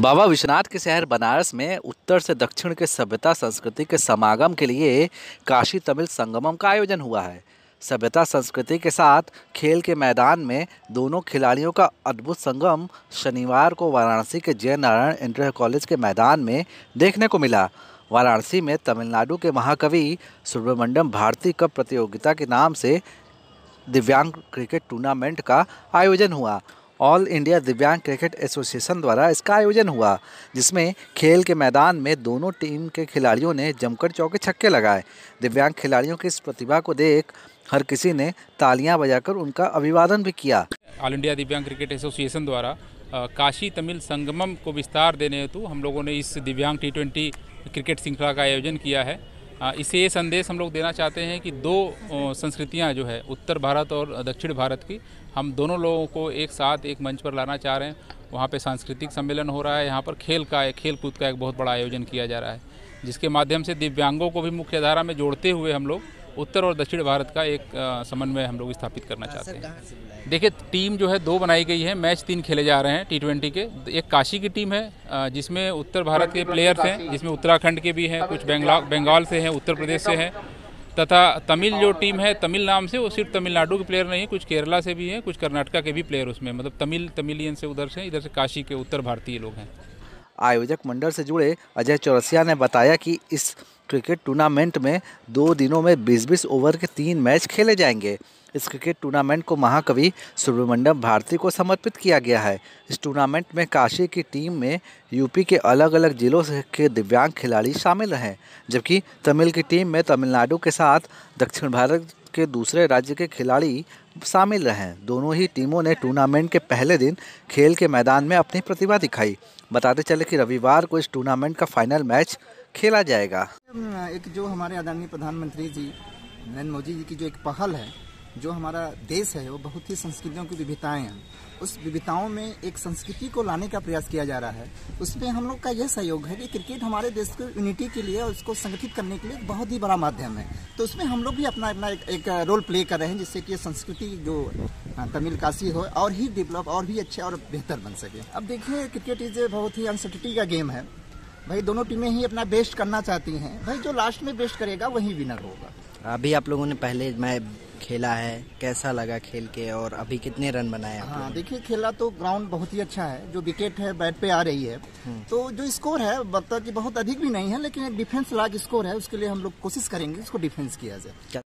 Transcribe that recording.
बाबा विश्वनाथ के शहर बनारस में उत्तर से दक्षिण के सभ्यता संस्कृति के समागम के लिए काशी तमिल संगमम का आयोजन हुआ है सभ्यता संस्कृति के साथ खेल के मैदान में दोनों खिलाड़ियों का अद्भुत संगम शनिवार को वाराणसी के जय नारायण इंटर कॉलेज के मैदान में देखने को मिला वाराणसी में तमिलनाडु के महाकवि सुब्रमण्यम भारती कप प्रतियोगिता के नाम से दिव्यांग क्रिकेट टूर्नामेंट का आयोजन हुआ all India Divyang cricket association द्वारा इसका आयोजन हुआ जिसमें खेल के मैदान में दोनों टीम के खिलाड़ियों ने जमकर चौके छक्के लगाए दिव्यांग खिलाड़ियों की इस प्रतिभा को देख हर किसी ने तालियां बजाकर उनका अभिवादन भी किया all India Divyang cricket association द्वारा काशी तमिल संगमम को विस्तार देने हेतु हम लोगों ने इस दिव्यांग टी क्रिकेट श्रृंखला का आयोजन किया है इसे ये संदेश हम लोग देना चाहते हैं कि दो संस्कृतियां जो है उत्तर भारत और दक्षिण भारत की हम दोनों लोगों को एक साथ एक मंच पर लाना चाह रहे हैं वहाँ पे सांस्कृतिक सम्मेलन हो रहा है यहाँ पर खेल का खेल कूद का एक बहुत बड़ा आयोजन किया जा रहा है जिसके माध्यम से दिव्यांगों को भी मुख्यधारा में जोड़ते हुए हम लोग उत्तर और दक्षिण भारत का एक समन्वय हम लोग स्थापित करना हाँ, चाहते हैं देखिए टीम जो है दो बनाई गई है मैच तीन खेले जा रहे हैं टी के एक काशी की टीम है जिसमें उत्तर भारत के प्लेयर्स हैं जिसमें उत्तराखंड के भी हैं कुछ बंगाल से हैं उत्तर प्रदेश से हैं तथा तमिल जो टीम है तमिल नाम से वो सिर्फ तमिलनाडु के प्लेयर नहीं है कुछ केरला से भी हैं कुछ कर्नाटका के भी प्लेयर उसमें मतलब तमिल तमिलियन से उधर से इधर से काशी के उत्तर भारतीय लोग हैं आयोजक मंडल से जुड़े अजय चौरसिया ने बताया कि इस क्रिकेट टूर्नामेंट में दो दिनों में बीस बीस ओवर के तीन मैच खेले जाएंगे इस क्रिकेट टूर्नामेंट को महाकवि सुब्रमण्यम भारती को समर्पित किया गया है इस टूर्नामेंट में काशी की टीम में यूपी के अलग अलग जिलों के दिव्यांग खिलाड़ी शामिल हैं जबकि तमिल की टीम में तमिलनाडु के साथ दक्षिण भारत के दूसरे राज्य के खिलाड़ी शामिल रहे दोनों ही टीमों ने टूर्नामेंट के पहले दिन खेल के मैदान में अपनी प्रतिभा दिखाई बताते चले कि रविवार को इस टूर्नामेंट का फाइनल मैच खेला जाएगा एक जो हमारे आदरणीय प्रधानमंत्री जी नरेंद्र मोदी जी की जो एक पहल है जो हमारा देश है वो बहुत ही संस्कृतियों की विविधताएं हैं उस विविधताओं में एक संस्कृति को लाने का प्रयास किया जा रहा है उसमें हम लोग का यह सहयोग है कि क्रिकेट हमारे देश को यूनिटी के लिए और उसको संगठित करने के लिए बहुत ही बड़ा माध्यम है तो उसमें हम लोग भी अपना अपना एक, एक रोल प्ले कर रहे हैं जिससे कि संस्कृति जो हाँ, तमिल काशी हो और ही डेवलप और भी अच्छे और बेहतर बन सके अब देखिए क्रिकेट इज बहुत ही अनसर्टिटी का गेम है भाई दोनों टीमें ही अपना बेस्ट करना चाहती हैं भाई जो लास्ट में बेस्ट करेगा वही विनर होगा अभी आप लोगों ने पहले मैं खेला है कैसा लगा खेल के और अभी कितने रन बनाए हाँ देखिए खेला तो ग्राउंड बहुत ही अच्छा है जो विकेट है बैट पे आ रही है हम्म। तो जो स्कोर है बता कि बहुत अधिक भी नहीं है लेकिन डिफेंस लाग स्कोर है उसके लिए हम लोग कोशिश करेंगे इसको डिफेंस किया जाए